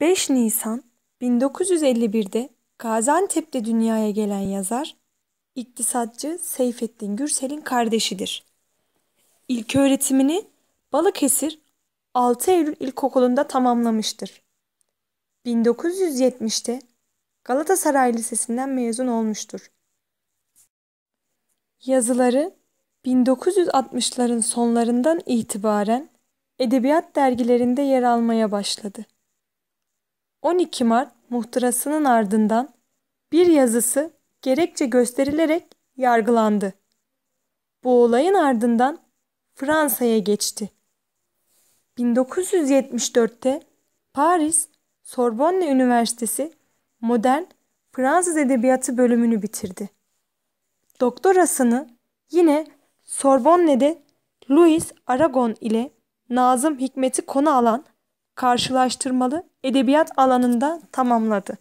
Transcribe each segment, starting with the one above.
5 Nisan 1951'de Gaziantep'te dünyaya gelen yazar, iktisatçı Seyfettin Gürsel'in kardeşidir. İlk öğretimini Balıkesir 6 Eylül İlkokulu'nda tamamlamıştır. 1970'te Galatasaray Lisesi'nden mezun olmuştur. Yazıları 1960'ların sonlarından itibaren edebiyat dergilerinde yer almaya başladı. 12 Mart muhtırasının ardından bir yazısı gerekçe gösterilerek yargılandı. Bu olayın ardından Fransa'ya geçti. 1974'te Paris Sorbonne Üniversitesi Modern Fransız Edebiyatı bölümünü bitirdi. Doktorasını yine Sorbonne'de Louis Aragon ile Nazım Hikmet'i konu alan karşılaştırmalı edebiyat alanında tamamladı.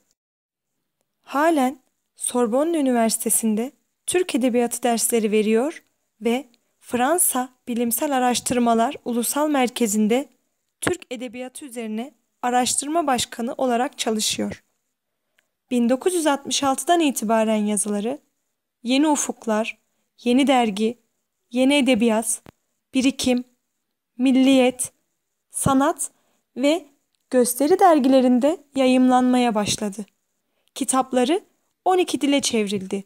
Halen Sorbonne Üniversitesi'nde Türk Edebiyatı dersleri veriyor ve Fransa Bilimsel Araştırmalar Ulusal Merkezi'nde Türk Edebiyatı üzerine araştırma başkanı olarak çalışıyor. 1966'dan itibaren yazıları Yeni Ufuklar, Yeni Dergi, Yeni Edebiyat, Birikim, Milliyet, Sanat ve gösteri dergilerinde yayımlanmaya başladı. Kitapları 12 dile çevrildi.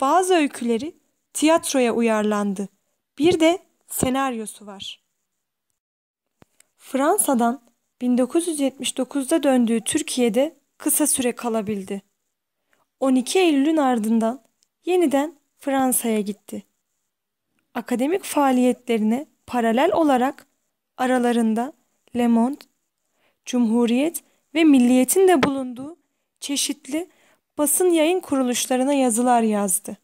Bazı öyküleri tiyatroya uyarlandı. Bir de senaryosu var. Fransa'dan 1979'da döndüğü Türkiye'de kısa süre kalabildi. 12 Eylül'ün ardından yeniden Fransa'ya gitti. Akademik faaliyetlerine paralel olarak aralarında Le Monde, Cumhuriyet ve Milliyet'in de bulunduğu çeşitli basın yayın kuruluşlarına yazılar yazdı.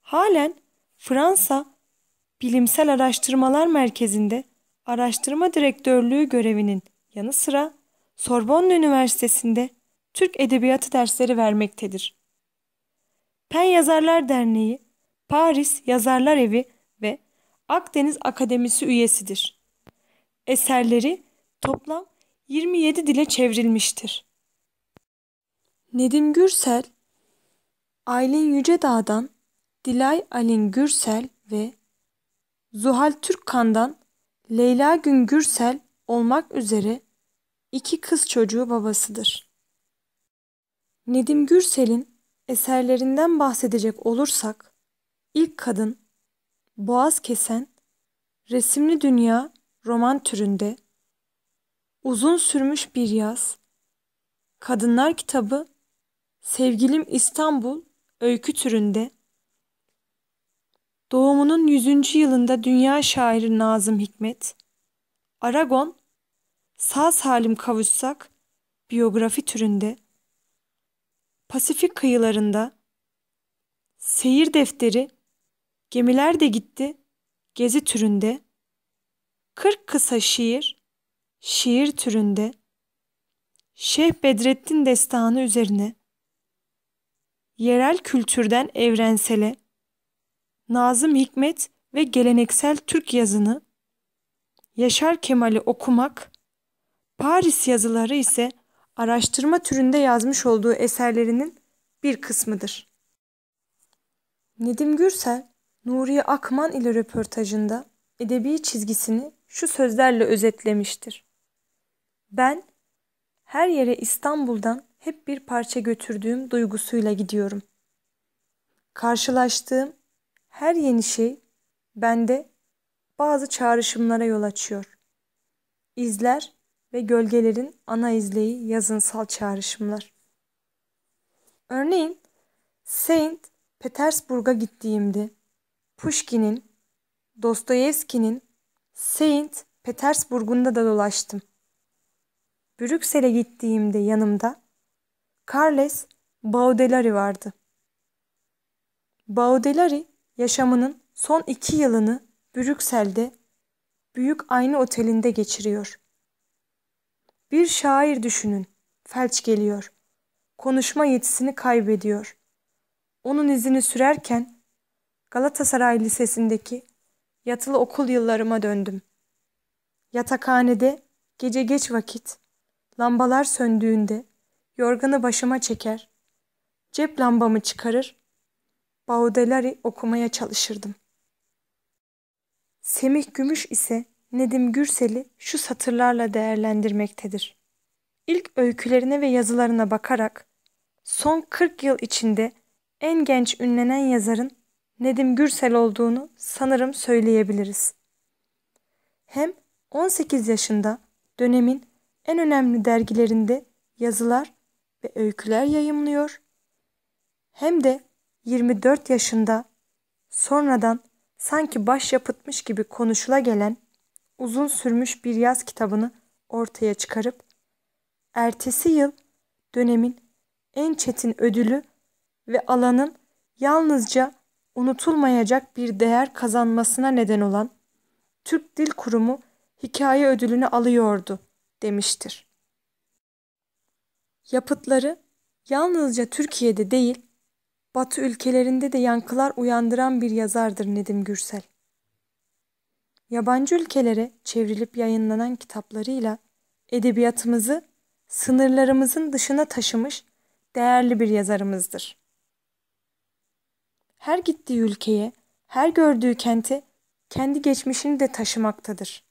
Halen Fransa Bilimsel Araştırmalar Merkezi'nde araştırma direktörlüğü görevinin yanı sıra Sorbonne Üniversitesi'nde Türk Edebiyatı dersleri vermektedir. Pen Yazarlar Derneği, Paris Yazarlar Evi ve Akdeniz Akademisi üyesidir eserleri toplam 27 dile çevrilmiştir. Nedim Gürsel, Aylin Yücedağ'dan Dilay Alin Gürsel ve Zuhal Türkkan'dan Leyla Gün olmak üzere iki kız çocuğu babasıdır. Nedim Gürsel'in eserlerinden bahsedecek olursak, ilk kadın, boğaz kesen, resimli dünya roman türünde Uzun Sürmüş Bir Yaz, Kadınlar Kitabı, Sevgilim İstanbul öykü türünde Doğumunun 100. yılında dünya şairi Nazım Hikmet, Aragon, Sağ Salim Kavuşsak biyografi türünde Pasifik kıyılarında Seyir Defteri Gemiler de gitti Gezi türünde 40 kısa şiir, şiir türünde Şeyh Bedrettin destanı üzerine yerel kültürden evrensele Nazım Hikmet ve geleneksel Türk yazını Yaşar Kemal'i okumak, Paris yazıları ise araştırma türünde yazmış olduğu eserlerinin bir kısmıdır. Nedim Gürsel, Nuriye Akman ile röportajında edebi çizgisini şu sözlerle özetlemiştir. Ben her yere İstanbul'dan hep bir parça götürdüğüm duygusuyla gidiyorum. Karşılaştığım her yeni şey bende bazı çağrışımlara yol açıyor. İzler ve gölgelerin ana izleyi yazınsal çağrışımlar. Örneğin Saint Petersburg'a gittiğimde Pushkin'in, Dostoyevski'nin Saint Petersburg'unda da dolaştım. Brüksel'e gittiğimde yanımda Carles Baudelaire vardı. Baudelaire yaşamının son iki yılını Brüksel'de büyük aynı otelinde geçiriyor. Bir şair düşünün, felç geliyor. Konuşma yetisini kaybediyor. Onun izini sürerken Galatasaray Lisesi'ndeki yatılı okul yıllarıma döndüm. Yatakhanede gece geç vakit, lambalar söndüğünde yorganı başıma çeker, cep lambamı çıkarır, Baudelaire'i okumaya çalışırdım. Semih Gümüş ise Nedim Gürsel'i şu satırlarla değerlendirmektedir. İlk öykülerine ve yazılarına bakarak son 40 yıl içinde en genç ünlenen yazarın Nedim Gürsel olduğunu sanırım söyleyebiliriz. Hem 18 yaşında dönemin en önemli dergilerinde yazılar ve öyküler yayımlıyor hem de 24 yaşında sonradan sanki baş yapıtmış gibi konuşula gelen uzun sürmüş bir yaz kitabını ortaya çıkarıp ertesi yıl dönemin en çetin ödülü ve alanın yalnızca unutulmayacak bir değer kazanmasına neden olan Türk Dil Kurumu hikaye ödülünü alıyordu demiştir. Yapıtları yalnızca Türkiye'de değil, Batı ülkelerinde de yankılar uyandıran bir yazardır Nedim Gürsel. Yabancı ülkelere çevrilip yayınlanan kitaplarıyla edebiyatımızı sınırlarımızın dışına taşımış değerli bir yazarımızdır her gittiği ülkeye, her gördüğü kente kendi geçmişini de taşımaktadır.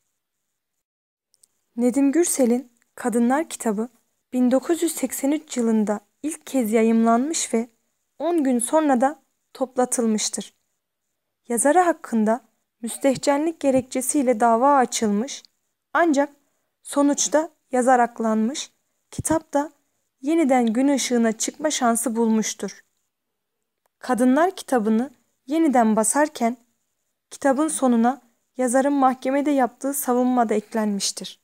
Nedim Gürsel'in Kadınlar kitabı 1983 yılında ilk kez yayımlanmış ve 10 gün sonra da toplatılmıştır. Yazarı hakkında müstehcenlik gerekçesiyle dava açılmış ancak sonuçta yazar aklanmış, kitap da yeniden gün ışığına çıkma şansı bulmuştur. Kadınlar kitabını yeniden basarken kitabın sonuna yazarın mahkemede yaptığı savunma da eklenmiştir.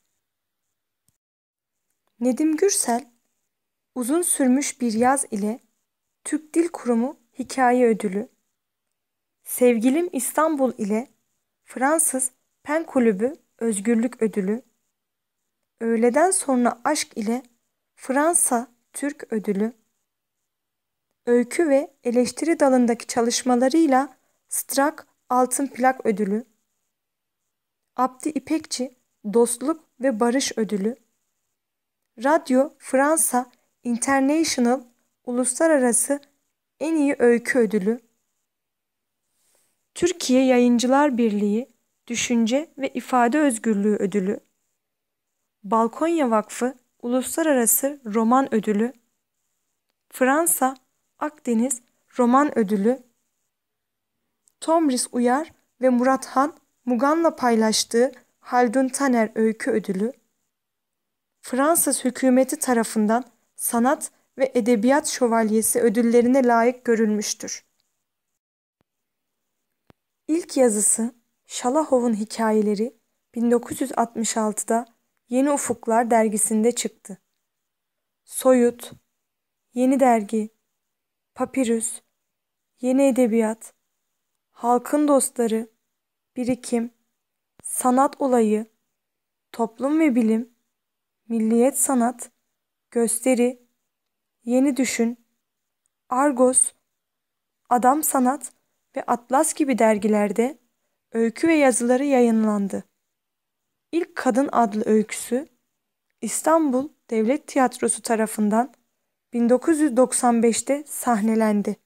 Nedim Gürsel uzun sürmüş bir yaz ile Türk Dil Kurumu Hikaye Ödülü, Sevgilim İstanbul ile Fransız Pen Kulübü Özgürlük Ödülü, Öğleden sonra aşk ile Fransa Türk Ödülü öykü ve eleştiri dalındaki çalışmalarıyla Strak Altın Plak Ödülü, Abdi İpekçi Dostluk ve Barış Ödülü, Radyo Fransa International Uluslararası En İyi Öykü Ödülü, Türkiye Yayıncılar Birliği Düşünce ve İfade Özgürlüğü Ödülü, Balkonya Vakfı Uluslararası Roman Ödülü, Fransa Akdeniz Roman Ödülü Tomris Uyar ve Murat Han Mugan'la paylaştığı Haldun Taner Öykü Ödülü Fransız hükümeti tarafından sanat ve edebiyat şövalyesi ödüllerine layık görülmüştür. İlk yazısı Şalahov'un hikayeleri 1966'da Yeni Ufuklar dergisinde çıktı. Soyut, Yeni Dergi, papirüs, yeni edebiyat, halkın dostları, birikim, sanat olayı, toplum ve bilim, milliyet sanat, gösteri, yeni düşün, argos, adam sanat ve atlas gibi dergilerde öykü ve yazıları yayınlandı. İlk Kadın adlı öyküsü İstanbul Devlet Tiyatrosu tarafından 1995'te sahnelendi.